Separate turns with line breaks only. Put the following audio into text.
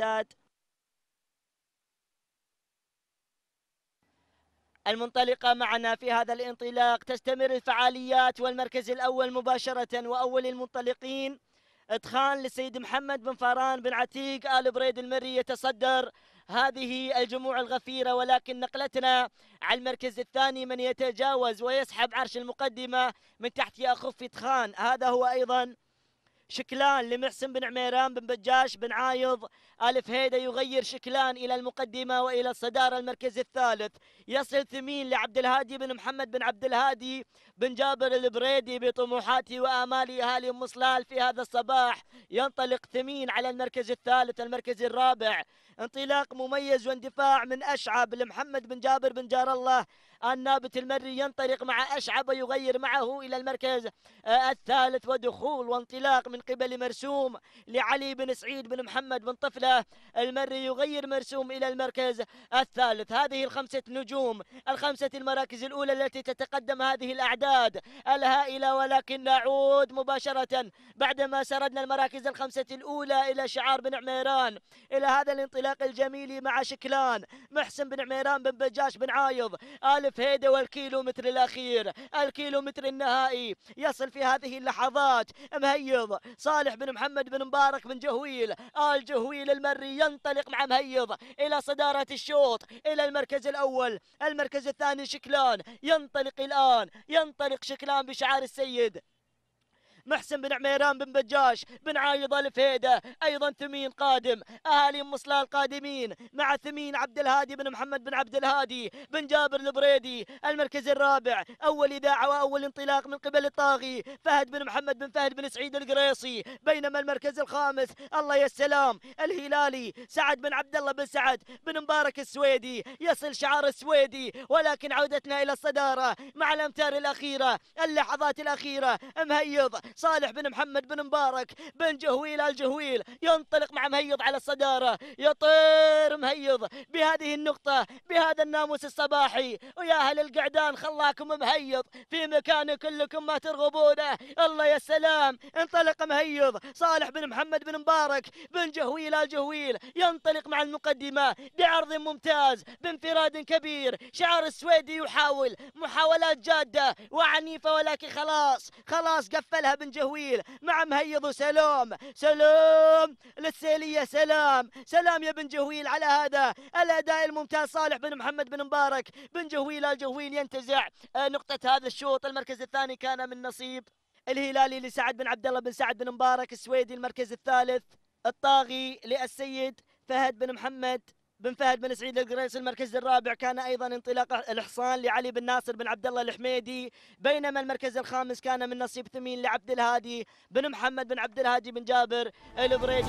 الإعداد المنطلقة معنا في هذا الانطلاق تستمر الفعاليات والمركز الأول مباشرة وأول المنطلقين إدخان للسيد محمد بن فاران بن عتيق آل بريد المري يتصدر هذه الجموع الغفيرة ولكن نقلتنا على المركز الثاني من يتجاوز ويسحب عرش المقدمة من تحت يا إدخان هذا هو أيضا شكلان لمحسن بن عميران بن بجاش بن عايض ألف هيدا يغير شكلان إلى المقدمة وإلى الصدارة المركز الثالث يصل ثمين لعبد الهادي بن محمد بن عبد الهادي بن جابر البريدي بطموحاتي وآمالي أهالي مصلال في هذا الصباح ينطلق ثمين على المركز الثالث المركز الرابع انطلاق مميز واندفاع من أشعب لمحمد بن جابر بن جار الله النابت المري ينطلق مع أشعب ويغير معه إلى المركز آه، الثالث ودخول وانطلاق من قبل مرسوم لعلي بن سعيد بن محمد بن طفلة المري يغير مرسوم إلى المركز الثالث هذه الخمسة نجوم الخمسة المراكز الأولى التي تتقدم هذه الأعداد الهائلة ولكن نعود مباشرة بعدما سردنا المراكز المراكز الخمسة الأولى إلى شعار بن عميران إلى هذا الانطلاق الجميل مع شكلان محسن بن عميران بن بجاش بن عايض آلف هيدا والكيلومتر الأخير الكيلومتر النهائي يصل في هذه اللحظات مهيض صالح بن محمد بن مبارك بن جهويل آل جهويل المري ينطلق مع مهيض إلى صدارة الشوط إلى المركز الأول المركز الثاني شكلان ينطلق الآن ينطلق شكلان بشعار السيد محسن بن عميران بن بجاش بن عايض الفيدة أيضا ثمين قادم أهالي مصلى القادمين مع ثمين عبد الهادي بن محمد بن عبد الهادي بن جابر البريدي المركز الرابع أول إذاعة وأول انطلاق من قبل الطاغي فهد بن محمد بن فهد بن سعيد القريصي بينما المركز الخامس الله يا السلام الهلالي سعد بن عبد الله بن سعد بن مبارك السويدي يصل شعار السويدي ولكن عودتنا إلى الصدارة مع الأمتار الأخيرة اللحظات الأخيرة مهيض صالح بن محمد بن مبارك بن جهويل الجهويل ينطلق مع مهيض على الصدارة يطير مهيض بهذه النقطة بهذا الناموس الصباحي ويا أهل القعدان خلاكم مهيض في مكان كلكم ما ترغبونه الله يا سلام انطلق مهيض صالح بن محمد بن مبارك بن جهويل الجهويل ينطلق مع المقدمة بعرض ممتاز بانفراد كبير شعار السويدي يحاول محاولات جادة وعنيفة ولكن خلاص خلاص قفلها بن جهويل مع نعم، مهيض وسلام سلام للسيلية سلام سلام يا بن جهويل على هذا الأداء الممتاز صالح بن محمد بن مبارك بن جهويل الجهويل ينتزع آه، نقطة هذا الشوط المركز الثاني كان من نصيب الهلالي لسعد بن عبد الله بن سعد بن مبارك السويدي المركز الثالث الطاغي للسيد فهد بن محمد بن فهد بن سعيد القريس المركز الرابع كان ايضا انطلاق الحصان لعلي بن ناصر بن عبد الله الحميدي بينما المركز الخامس كان من نصيب ثمين لعبد الهادي بن محمد بن عبد الهادي بن جابر البريدي